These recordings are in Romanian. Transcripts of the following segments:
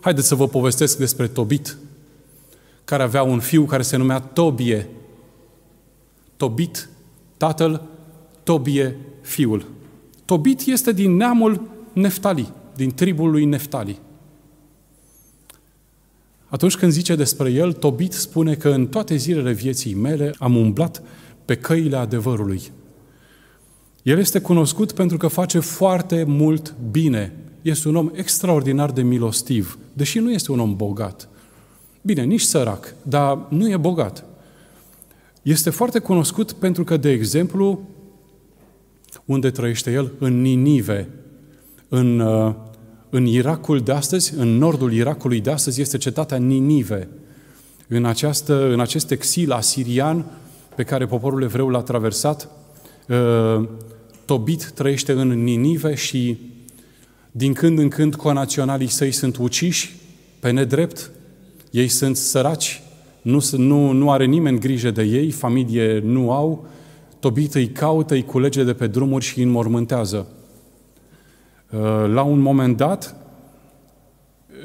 Haideți să vă povestesc despre Tobit, care avea un fiu care se numea Tobie. Tobit, tatăl, Tobie, fiul. Tobit este din neamul Neftali, din tribul lui Neftali. Atunci când zice despre el, Tobit spune că în toate zilele vieții mele am umblat pe căile adevărului. El este cunoscut pentru că face foarte mult bine este un om extraordinar de milostiv, deși nu este un om bogat. Bine, nici sărac, dar nu e bogat. Este foarte cunoscut pentru că, de exemplu, unde trăiește el? În Ninive, în, uh, în Irakul de astăzi, în nordul Iracului de astăzi, este cetatea Ninive. În, această, în acest exil asirian pe care poporul evreu l-a traversat, uh, Tobit trăiește în Ninive și din când în când conaționalii săi sunt uciși pe nedrept, ei sunt săraci, nu, nu, nu are nimeni grijă de ei, familie nu au, tobită îi caută, îi culege de pe drumuri și îi înmormântează. Uh, la un moment dat,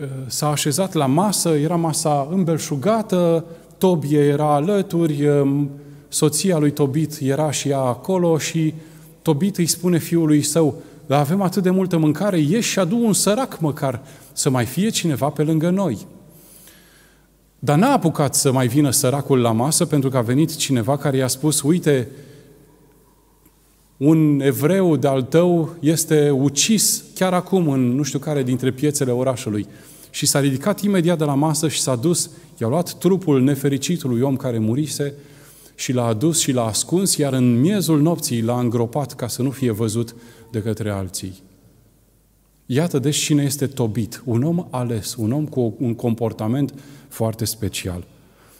uh, s-a așezat la masă, era masa îmbelșugată, Tobie era alături, uh, soția lui Tobit era și ea acolo și Tobit îi spune fiului său, dar avem atât de multă mâncare, ieși și adu un sărac măcar, să mai fie cineva pe lângă noi. Dar n-a apucat să mai vină săracul la masă pentru că a venit cineva care i-a spus, uite, un evreu de-al tău este ucis chiar acum în nu știu care dintre piețele orașului. Și s-a ridicat imediat de la masă și s-a dus, i-a luat trupul nefericitului om care murise și l-a adus și l-a ascuns, iar în miezul nopții l-a îngropat ca să nu fie văzut de către alții. Iată deci cine este Tobit, un om ales, un om cu un comportament foarte special.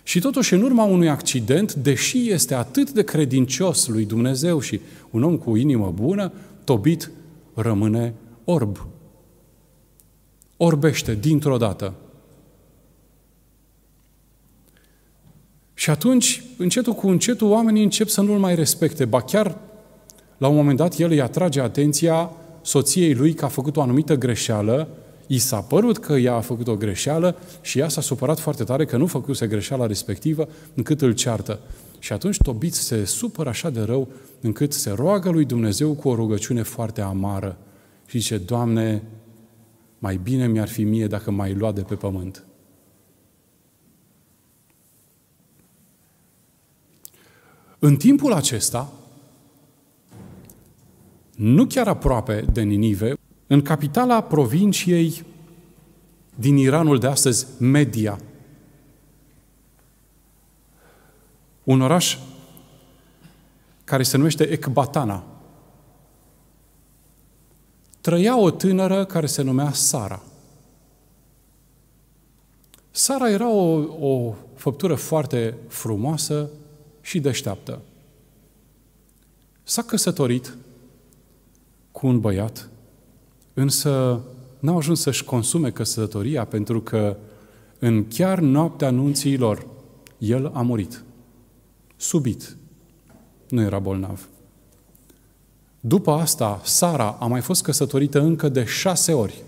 Și totuși, în urma unui accident, deși este atât de credincios lui Dumnezeu și un om cu inimă bună, Tobit rămâne orb. Orbește dintr-o dată. Și atunci, încetul cu încetul, oamenii încep să nu-l mai respecte, ba chiar la un moment dat, el îi atrage atenția soției lui că a făcut o anumită greșeală, i s-a părut că ea a făcut o greșeală și ea s-a supărat foarte tare că nu făcuse greșeala respectivă, încât îl ceartă. Și atunci Tobit se supără așa de rău, încât se roagă lui Dumnezeu cu o rugăciune foarte amară. Și zice, Doamne, mai bine mi-ar fi mie dacă mai lua de pe pământ. În timpul acesta, nu chiar aproape de Ninive, în capitala provinciei din Iranul de astăzi, Media. Un oraș care se numește Ecbatana. Trăia o tânără care se numea Sara. Sara era o, o făptură foarte frumoasă și deșteaptă. S-a căsătorit cu un băiat, însă n-au ajuns să-și consume căsătoria pentru că în chiar noaptea anunțiilor el a murit. Subit. Nu era bolnav. După asta, Sara a mai fost căsătorită încă de șase ori.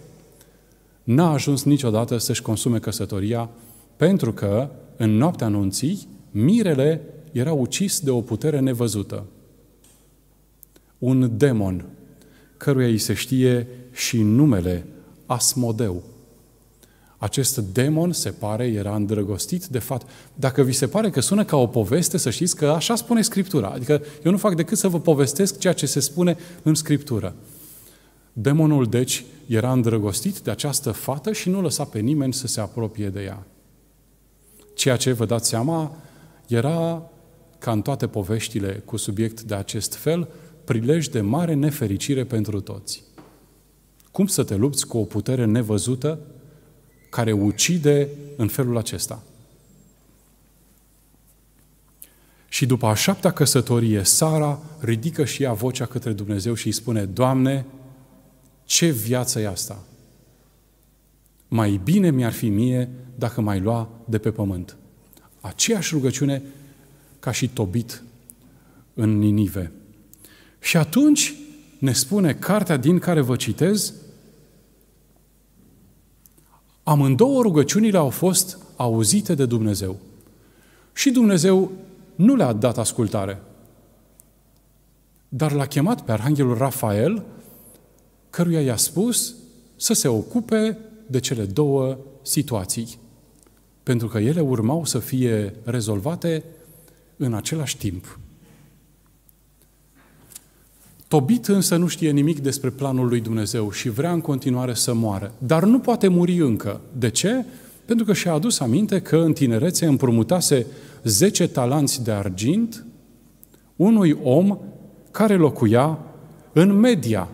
N-a ajuns niciodată să-și consume căsătoria pentru că, în noaptea anunții, mirele era ucis de o putere nevăzută. Un demon căruia îi se știe și numele Asmodeu. Acest demon, se pare, era îndrăgostit de fapt. Dacă vi se pare că sună ca o poveste, să știți că așa spune Scriptura. Adică eu nu fac decât să vă povestesc ceea ce se spune în Scriptură. Demonul, deci, era îndrăgostit de această fată și nu lăsa pe nimeni să se apropie de ea. Ceea ce, vă dați seama, era, ca în toate poveștile cu subiect de acest fel, prilej de mare nefericire pentru toți. Cum să te lupți cu o putere nevăzută care ucide în felul acesta? Și după a șaptea căsătorie, Sara ridică și ea vocea către Dumnezeu și îi spune, Doamne, ce viață e asta? Mai bine mi-ar fi mie dacă mai lua de pe pământ. Aceeași rugăciune ca și Tobit în Ninive. Și atunci ne spune cartea din care vă citez, amândouă rugăciunile au fost auzite de Dumnezeu. Și Dumnezeu nu le-a dat ascultare, dar l-a chemat pe Arhanghelul Rafael, căruia i-a spus să se ocupe de cele două situații, pentru că ele urmau să fie rezolvate în același timp. Tobit însă nu știe nimic despre planul lui Dumnezeu și vrea în continuare să moară, dar nu poate muri încă. De ce? Pentru că și-a adus aminte că în tinerețe împrumutase 10 talanți de argint unui om care locuia în media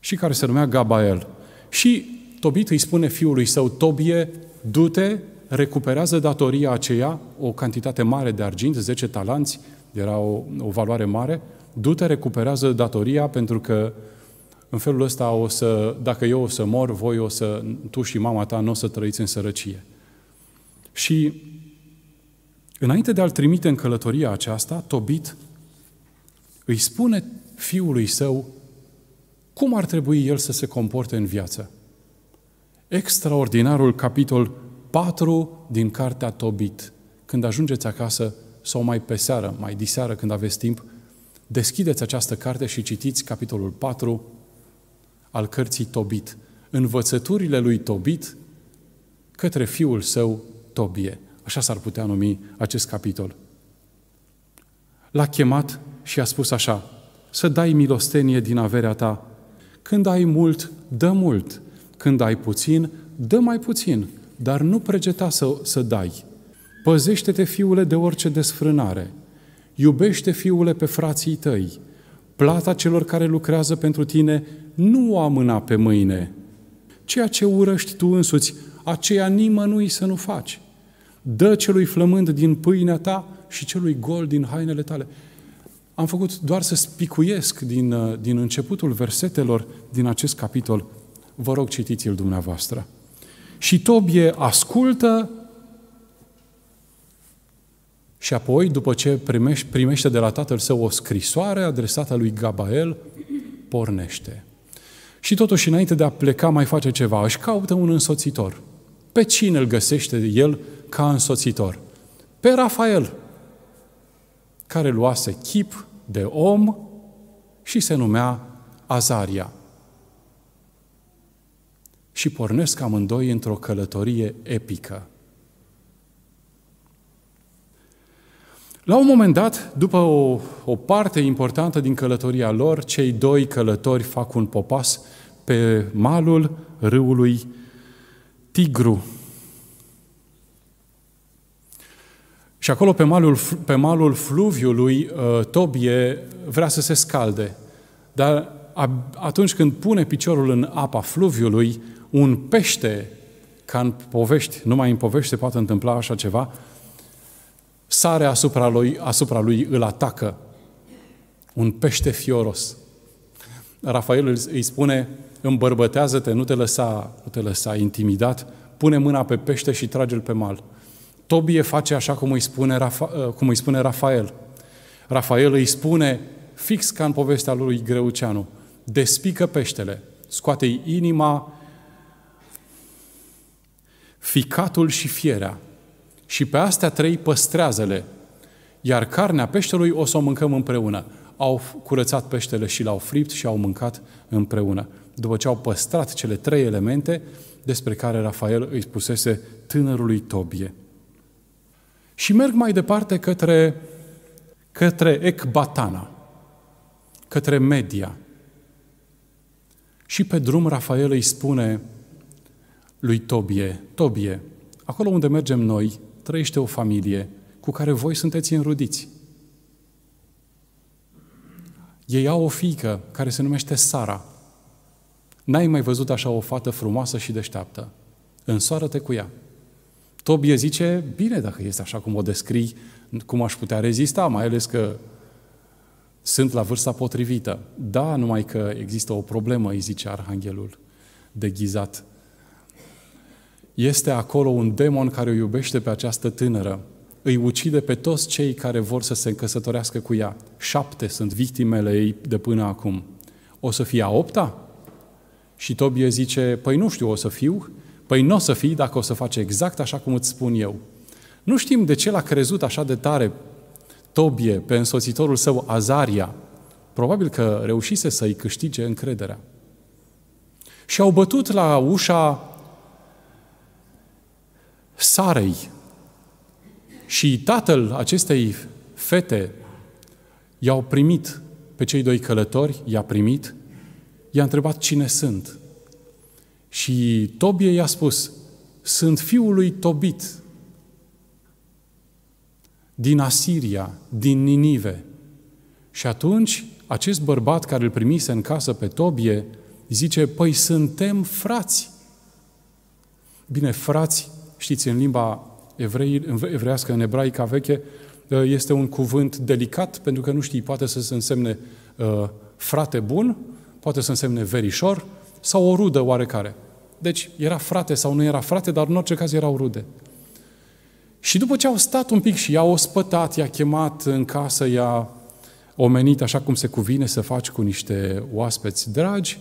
și care se numea Gabael. Și Tobit îi spune fiului său, Tobie, du-te, recuperează datoria aceea, o cantitate mare de argint, 10 talanți, era o, o valoare mare, du-te, recuperează datoria, pentru că în felul ăsta o să, dacă eu o să mor, voi o să, tu și mama ta nu o să trăiți în sărăcie. Și înainte de a-l trimite în călătoria aceasta, Tobit îi spune fiului său cum ar trebui el să se comporte în viață. Extraordinarul capitol 4 din cartea Tobit. Când ajungeți acasă, sau mai pe seară, mai diseară când aveți timp, deschideți această carte și citiți capitolul 4 al cărții Tobit. Învățăturile lui Tobit către fiul său Tobie. Așa s-ar putea numi acest capitol. L-a chemat și a spus așa, să dai milostenie din averea ta. Când ai mult, dă mult. Când ai puțin, dă mai puțin. Dar nu pregeta să, să dai. Păzește-te, fiule, de orice desfrânare. Iubește, fiule, pe frații tăi. Plata celor care lucrează pentru tine nu o amâna pe mâine. Ceea ce urăști tu însuți, aceea nimănui să nu faci. Dă celui flămând din pâinea ta și celui gol din hainele tale. Am făcut doar să spicuiesc din, uh, din începutul versetelor din acest capitol. Vă rog, citiți-l dumneavoastră. Și Tobie ascultă și apoi, după ce primește, de la tatăl său o scrisoare adresată lui Gabael, pornește. Și totuși, înainte de a pleca, mai face ceva. Își caută un însoțitor. Pe cine îl găsește el ca însoțitor? Pe Rafael, care luase chip de om și se numea Azaria. Și pornesc amândoi într-o călătorie epică. La un moment dat, după o, o parte importantă din călătoria lor, cei doi călători fac un popas pe malul râului Tigru. Și acolo, pe malul, pe malul fluviului, uh, Tobie vrea să se scalde. Dar atunci când pune piciorul în apa fluviului, un pește, ca în povești, numai în povești se poate întâmpla așa ceva, sare asupra lui, asupra lui îl atacă. Un pește fioros. Rafael îi spune, îmbărbătează-te, nu te lăsa, nu te lăsa intimidat, pune mâna pe pește și trage-l pe mal. Tobie face așa cum îi spune, Rafa, uh, cum îi spune Rafael. Rafael îi spune, fix ca în povestea lui Greuceanu, despică peștele, scoate-i inima, ficatul și fierea, și pe astea trei păstrează-le. Iar carnea peștelui o să o mâncăm împreună. Au curățat peștele și l-au fript și au mâncat împreună. După ce au păstrat cele trei elemente despre care Rafael îi spusese tânărului Tobie. Și merg mai departe către, către Ecbatana, către Media. Și pe drum Rafael îi spune lui Tobie, Tobie, acolo unde mergem noi, trăiește o familie cu care voi sunteți înrudiți. Ei au o fiică care se numește Sara. N-ai mai văzut așa o fată frumoasă și deșteaptă. Însoară-te cu ea. Tobie zice, bine, dacă este așa cum o descrii, cum aș putea rezista, mai ales că sunt la vârsta potrivită. Da, numai că există o problemă, îi zice Arhanghelul, deghizat este acolo un demon care o iubește pe această tânără. Îi ucide pe toți cei care vor să se căsătorească cu ea. Șapte sunt victimele ei de până acum. O să fie a opta? Și Tobie zice, păi nu știu, o să fiu? Păi nu o să fii dacă o să faci exact așa cum îți spun eu. Nu știm de ce l-a crezut așa de tare Tobie pe însoțitorul său Azaria. Probabil că reușise să-i câștige încrederea. Și au bătut la ușa Sarei. Și tatăl acestei fete i-au primit pe cei doi călători, i-a primit, i-a întrebat cine sunt. Și Tobie i-a spus, sunt fiul lui Tobit, din Asiria, din Ninive. Și atunci acest bărbat care îl primise în casă pe Tobie zice, păi suntem frați. Bine, frați Știți, în limba evrei, evrească, în ebraica veche, ă, este un cuvânt delicat, pentru că nu știi, poate să se însemne uh, frate bun, poate să însemne verișor sau o rudă oarecare. Deci era frate sau nu era frate, dar în orice caz erau rude. Și după ce au stat un pic și i-au ospătat, i-a chemat în casă, i-a omenit așa cum se cuvine să faci cu niște oaspeți dragi,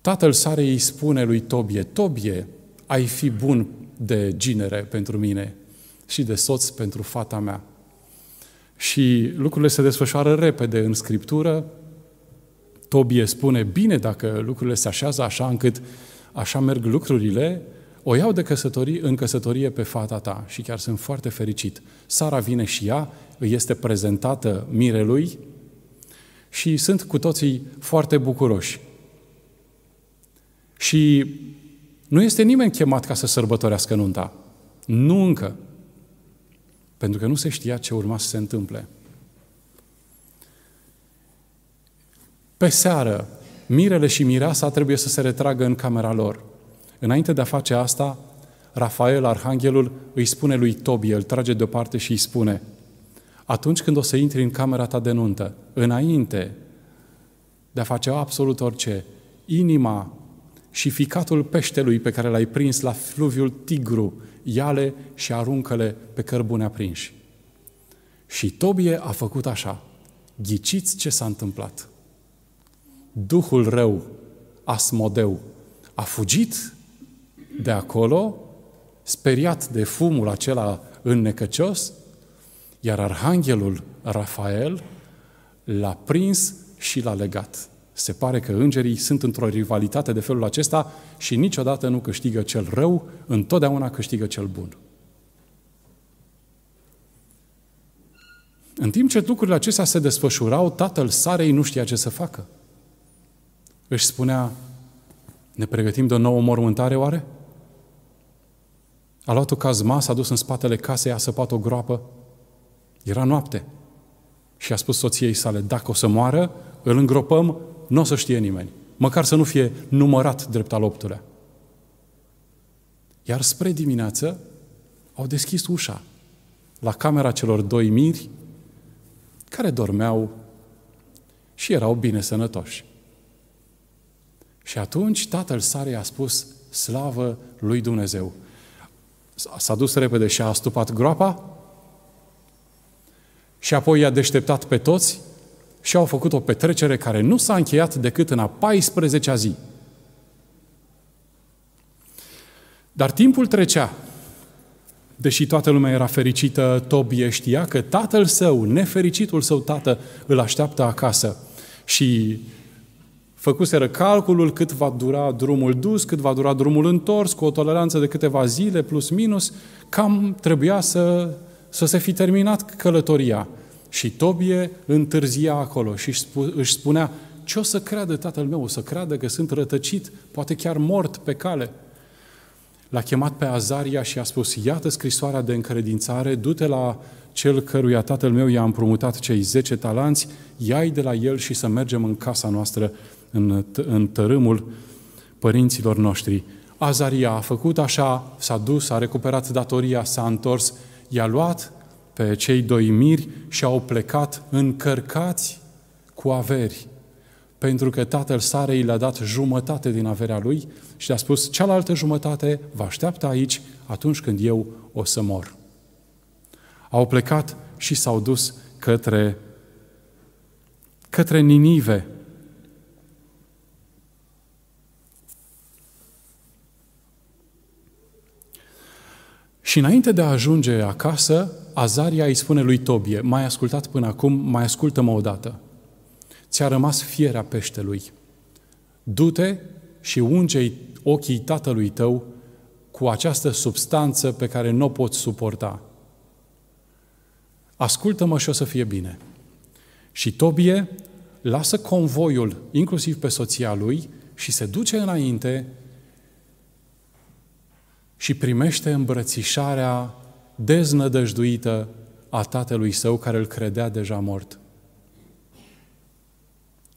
tatăl sare îi spune lui Tobie, Tobie, ai fi bun de ginere pentru mine și de soț pentru fata mea. Și lucrurile se desfășoară repede în Scriptură. Tobie spune, bine dacă lucrurile se așează așa încât așa merg lucrurile, o iau de căsătorie, în căsătorie pe fata ta și chiar sunt foarte fericit. Sara vine și ea, îi este prezentată mirelui și sunt cu toții foarte bucuroși. Și nu este nimeni chemat ca să sărbătorească nunta. Nu încă. Pentru că nu se știa ce urma să se întâmple. Pe seară, mirele și mireasa trebuie să se retragă în camera lor. Înainte de a face asta, Rafael, arhanghelul, îi spune lui Tobie, îl trage deoparte și îi spune atunci când o să intri în camera ta de nuntă, înainte de a face absolut orice, inima și ficatul peștelui pe care l-ai prins la fluviul Tigru, iale și aruncă-le pe cărbune aprinși. Și Tobie a făcut așa. Ghiciți ce s-a întâmplat. Duhul rău, Asmodeu, a fugit de acolo, speriat de fumul acela înnecăcios, iar arhanghelul Rafael l-a prins și l-a legat. Se pare că îngerii sunt într-o rivalitate de felul acesta și niciodată nu câștigă cel rău, întotdeauna câștigă cel bun. În timp ce lucrurile acestea se desfășurau, tatăl Sarei nu știa ce să facă. Își spunea, ne pregătim de o nouă mormântare oare? A luat o cazma, s-a dus în spatele casei, a săpat o groapă. Era noapte. Și a spus soției sale, dacă o să moară, îl îngropăm nu o să știe nimeni. Măcar să nu fie numărat drept al optulea. Iar spre dimineață au deschis ușa la camera celor doi miri care dormeau și erau bine sănătoși. Și atunci tatăl Sarei a spus, slavă lui Dumnezeu. S-a dus repede și a astupat groapa și apoi i-a deșteptat pe toți și au făcut o petrecere care nu s-a încheiat decât în a 14-a zi. Dar timpul trecea. Deși toată lumea era fericită, Tobie știa că tatăl său, nefericitul său tată, îl așteaptă acasă. Și făcuseră calculul cât va dura drumul dus, cât va dura drumul întors, cu o toleranță de câteva zile, plus minus, cam trebuia să, să se fi terminat călătoria. Și Tobie întârzia acolo și își spunea, ce o să creadă tatăl meu? O să creadă că sunt rătăcit, poate chiar mort pe cale. L-a chemat pe Azaria și a spus, iată scrisoarea de încredințare, du-te la cel căruia tatăl meu i-a împrumutat cei zece talanți, ia-i de la el și să mergem în casa noastră, în, în tărâmul părinților noștri. Azaria a făcut așa, s-a dus, a recuperat datoria, s-a întors, i-a luat pe cei doi miri și au plecat încărcați cu averi, pentru că tatăl Sarei le-a dat jumătate din averea lui și le-a spus, cealaltă jumătate vă așteaptă aici atunci când eu o să mor. Au plecat și s-au dus către, către Ninive. Și înainte de a ajunge acasă, Azaria îi spune lui Tobie, Mai ai ascultat până acum, mai ascultă-mă odată. Ți-a rămas fiera peștelui. Du-te și unge ochii tatălui tău cu această substanță pe care nu o poți suporta. Ascultă-mă și o să fie bine. Și Tobie lasă convoiul, inclusiv pe soția lui, și se duce înainte și primește îmbrățișarea deznădăjduită a tatălui său care îl credea deja mort.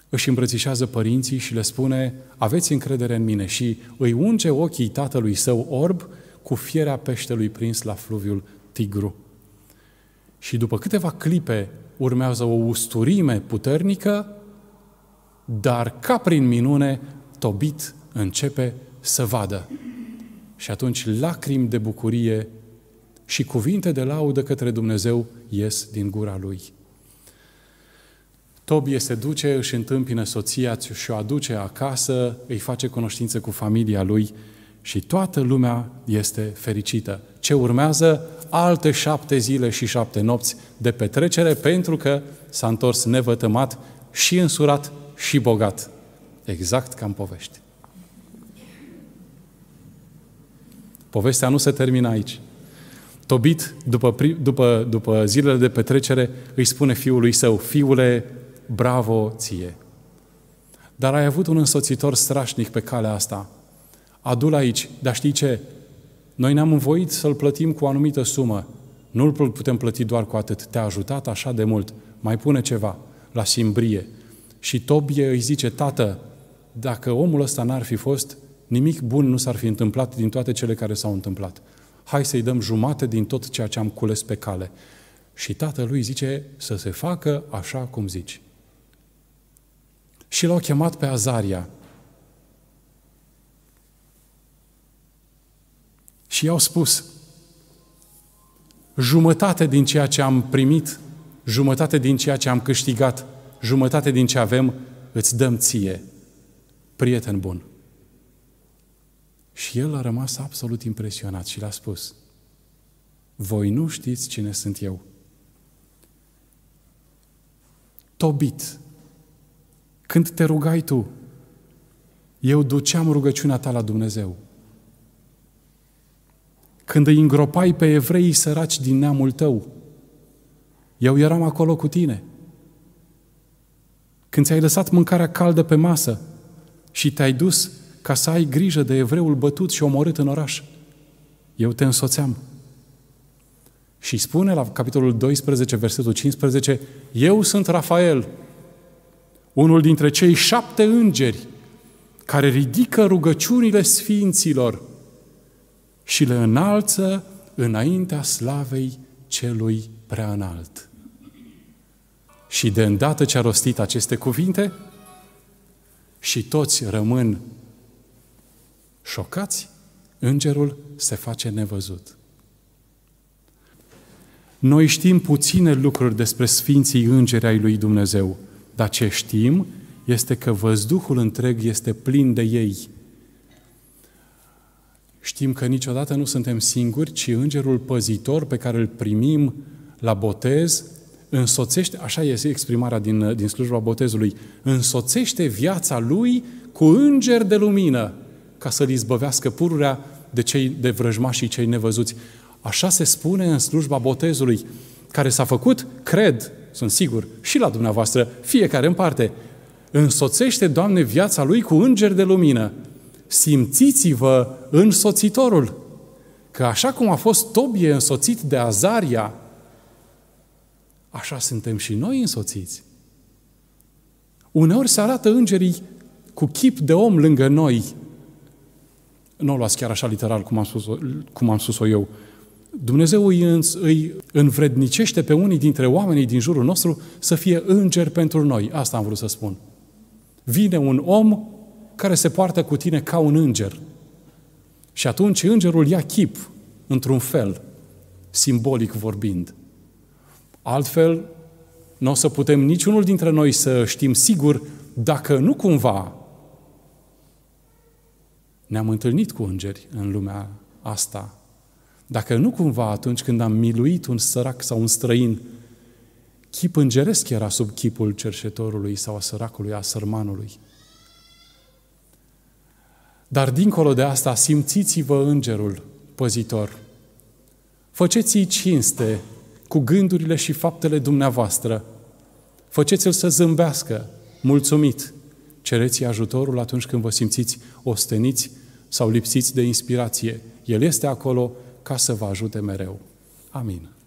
Își îmbrățișează părinții și le spune, aveți încredere în mine și îi unge ochii tatălui său orb cu fierea peștelui prins la fluviul Tigru. Și după câteva clipe urmează o usturime puternică, dar ca prin minune, Tobit începe să vadă. Și atunci lacrimi de bucurie și cuvinte de laudă către Dumnezeu ies din gura lui. Tobie se duce, își întâmpină soția și o aduce acasă, îi face cunoștință cu familia lui și toată lumea este fericită. Ce urmează? Alte șapte zile și șapte nopți de petrecere pentru că s-a întors nevătămat și însurat și bogat. Exact ca în povești. Povestea nu se termină aici. Tobit, după, după, după zilele de petrecere, îi spune fiului său, fiule, bravo ție! Dar ai avut un însoțitor strașnic pe calea asta. Adul aici, dar știi ce? Noi ne-am învoit să-l plătim cu o anumită sumă. Nu-l putem plăti doar cu atât. Te-a ajutat așa de mult. Mai pune ceva la simbrie. Și Tobie îi zice, tată, dacă omul ăsta n-ar fi fost, nimic bun nu s-ar fi întâmplat din toate cele care s-au întâmplat hai să-i dăm jumate din tot ceea ce am cules pe cale. Și tatălui zice să se facă așa cum zici. Și l-au chemat pe Azaria. Și i-au spus, jumătate din ceea ce am primit, jumătate din ceea ce am câștigat, jumătate din ce avem, îți dăm ție, prieten bun. Și el a rămas absolut impresionat și l-a spus, voi nu știți cine sunt eu. Tobit, când te rugai tu, eu duceam rugăciunea ta la Dumnezeu. Când îi îngropai pe evreii săraci din neamul tău, eu eram acolo cu tine. Când ți-ai lăsat mâncarea caldă pe masă și te-ai dus ca să ai grijă de evreul bătut și omorât în oraș. Eu te însoțeam. Și spune la capitolul 12, versetul 15, Eu sunt Rafael, unul dintre cei șapte îngeri care ridică rugăciunile sfinților și le înalță înaintea slavei celui prea înalt. Și de îndată ce a rostit aceste cuvinte, și toți rămân șocați, îngerul se face nevăzut. Noi știm puține lucruri despre Sfinții Îngeri ai lui Dumnezeu, dar ce știm este că văzduhul întreg este plin de ei. Știm că niciodată nu suntem singuri, ci Îngerul Păzitor pe care îl primim la botez însoțește, așa este exprimarea din, din slujba botezului, însoțește viața lui cu îngeri de lumină ca să-l izbăvească pururea de, cei, de și cei nevăzuți. Așa se spune în slujba botezului, care s-a făcut, cred, sunt sigur, și la dumneavoastră, fiecare în parte. Însoțește, Doamne, viața lui cu îngeri de lumină. Simțiți-vă însoțitorul, că așa cum a fost Tobie însoțit de Azaria, așa suntem și noi însoțiți. Uneori se arată îngerii cu chip de om lângă noi, nu o luați chiar așa literal cum am spus-o, cum am spus-o eu, Dumnezeu îi, îi învrednicește pe unii dintre oamenii din jurul nostru să fie îngeri pentru noi. Asta am vrut să spun. Vine un om care se poartă cu tine ca un înger. Și atunci îngerul ia chip, într-un fel, simbolic vorbind. Altfel, nu o să putem niciunul dintre noi să știm sigur dacă nu cumva ne-am întâlnit cu îngeri în lumea asta. Dacă nu cumva atunci când am miluit un sărac sau un străin, chip îngeresc era sub chipul cerșetorului sau a săracului, a sărmanului. Dar dincolo de asta, simțiți-vă îngerul păzitor. Făceți-i cinste cu gândurile și faptele dumneavoastră. Făceți-l să zâmbească, mulțumit. Cereți ajutorul atunci când vă simțiți osteniți sau lipsiți de inspirație. El este acolo ca să vă ajute mereu. Amin.